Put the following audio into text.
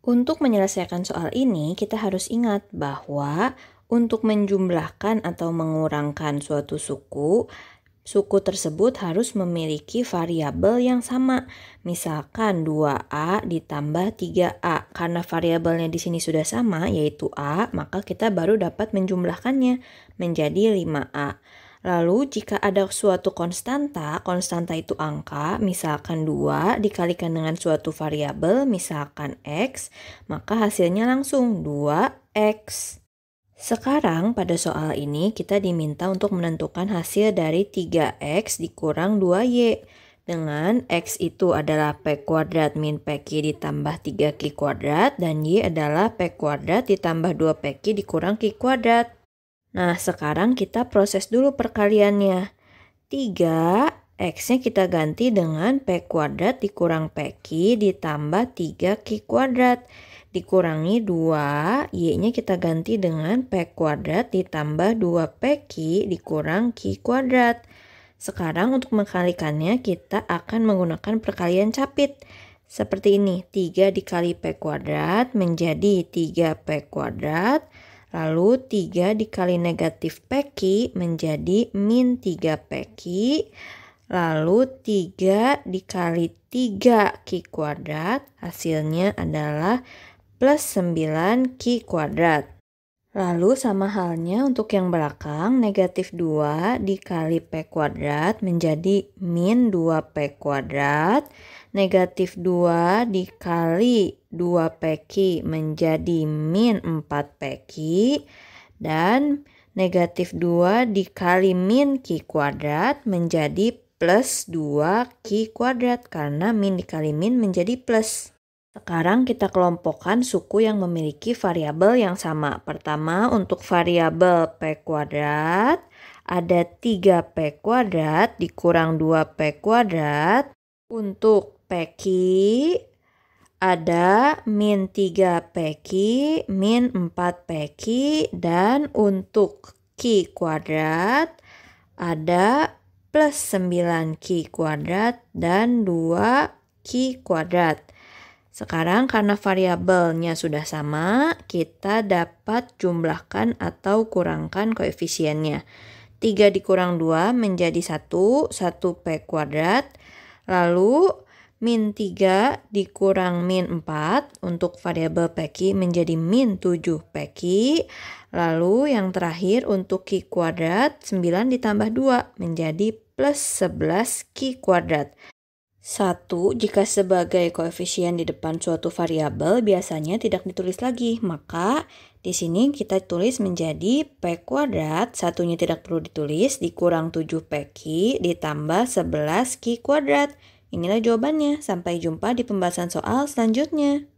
Untuk menyelesaikan soal ini, kita harus ingat bahwa untuk menjumlahkan atau mengurangkan suatu suku, suku tersebut harus memiliki variabel yang sama. Misalkan 2A ditambah 3A. Karena variabelnya di sini sudah sama, yaitu A, maka kita baru dapat menjumlahkannya menjadi 5A. Lalu jika ada suatu konstanta, konstanta itu angka, misalkan 2 dikalikan dengan suatu variabel, misalkan x, maka hasilnya langsung 2x. Sekarang pada soal ini kita diminta untuk menentukan hasil dari 3x dikurang 2y dengan x itu adalah p kuadrat min pq ditambah 3q kuadrat dan y adalah p kuadrat ditambah 2pq dikurang q kuadrat. Nah, sekarang kita proses dulu perkaliannya. 3 X-nya kita ganti dengan P kuadrat dikurang PQ ditambah 3 Q kuadrat. Dikurangi 2, Y-nya kita ganti dengan P kuadrat ditambah 2 PQ dikurang Q kuadrat. Sekarang untuk mengkalikannya kita akan menggunakan perkalian capit. Seperti ini, 3 dikali P kuadrat menjadi 3P kuadrat Lalu 3 dikali negatif PQ menjadi min 3 PQ. Lalu 3 dikali 3 Q kuadrat hasilnya adalah plus 9 Q kuadrat. Lalu sama halnya untuk yang belakang, negatif 2 dikali P kuadrat menjadi min 2P kuadrat. Negatif 2 dikali 2 peki menjadi min 4 peki. Dan negatif 2 dikali min Q kuadrat menjadi plus 2 Q kuadrat. Karena min dikali min menjadi plus. Sekarang kita kelompokkan suku yang memiliki variabel yang sama. Pertama, untuk variabel P kuadrat, ada 3P kuadrat dikurang 2P kuadrat. Untuk peki, ada min 3 peki, min 4 peki, dan untuk ki kuadrat ada plus 9 ki kuadrat dan 2 ki kuadrat. Sekarang karena variabelnya sudah sama, kita dapat jumlahkan atau kurangkan koefisiennya. 3 dikurang 2 menjadi 1, 1 P kuadrat. Lalu min 3 dikurang min 4 untuk variabel peki menjadi min 7 peki. Lalu yang terakhir untuk Q kuadrat 9 ditambah 2 menjadi plus 11 Q kuadrat. 1. Jika sebagai koefisien di depan suatu variabel biasanya tidak ditulis lagi, maka di sini kita tulis menjadi P kuadrat, satunya tidak perlu ditulis, dikurang 7 PQ ditambah 11 Q kuadrat. Inilah jawabannya. Sampai jumpa di pembahasan soal selanjutnya.